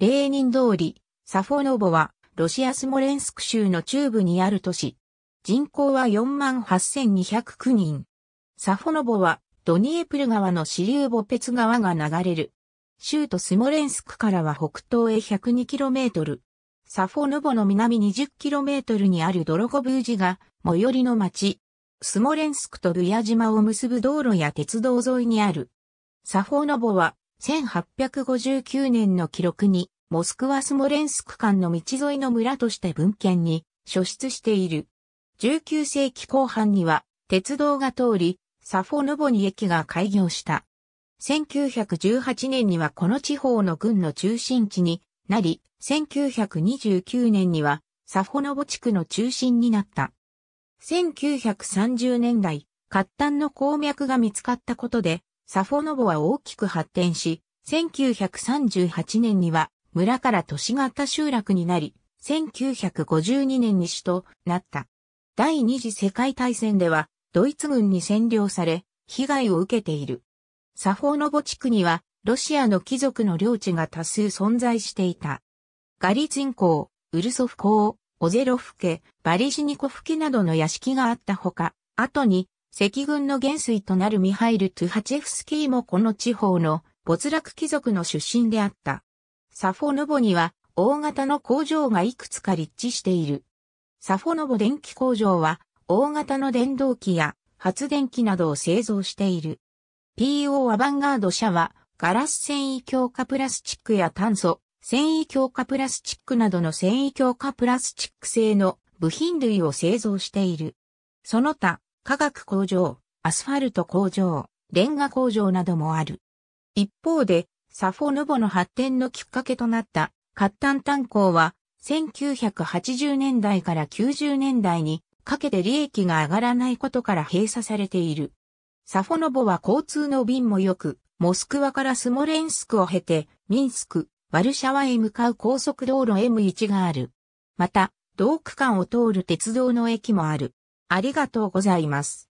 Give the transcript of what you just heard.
レーニン通り、サフォノボは、ロシアスモレンスク州の中部にある都市。人口は48,209人。サフォノボは、ドニエプル川の支流ボペツ川が流れる。州都スモレンスクからは北東へ 102km。サフォノボの南 20km にあるドロゴブージが、最寄りの町。スモレンスクとブヤ島を結ぶ道路や鉄道沿いにある。サフォノボは、1859年の記録に、モスクワスモレンスク間の道沿いの村として文献に初出している。19世紀後半には、鉄道が通り、サフォヌボニ駅が開業した。1918年にはこの地方の軍の中心地になり、1929年にはサフォノボ地区の中心になった。1930年代、活端の鉱脈が見つかったことで、サフォノボは大きく発展し、1938年には村から都市型集落になり、1952年に首都なった。第二次世界大戦ではドイツ軍に占領され、被害を受けている。サフォーノボ地区にはロシアの貴族の領地が多数存在していた。ガリツィン港、ウルソフ港、オゼロフ家、バリジニコフ家などの屋敷があったほか、後に赤軍の元帥となるミハイル・トゥハチェフスキーもこの地方の没落貴族の出身であった。サフォヌボには大型の工場がいくつか立地している。サフォヌボ電気工場は大型の電動機や発電機などを製造している。PO アバンガード社はガラス繊維強化プラスチックや炭素、繊維強化プラスチックなどの繊維強化プラスチック製の部品類を製造している。その他、化学工場、アスファルト工場、レンガ工場などもある。一方で、サフォヌボの発展のきっかけとなったカッタン炭鉱は、1980年代から90年代にかけて利益が上がらないことから閉鎖されている。サフォノボは交通の便も良く、モスクワからスモレンスクを経て、ミンスク、ワルシャワへ向かう高速道路 M1 がある。また、同区間を通る鉄道の駅もある。ありがとうございます。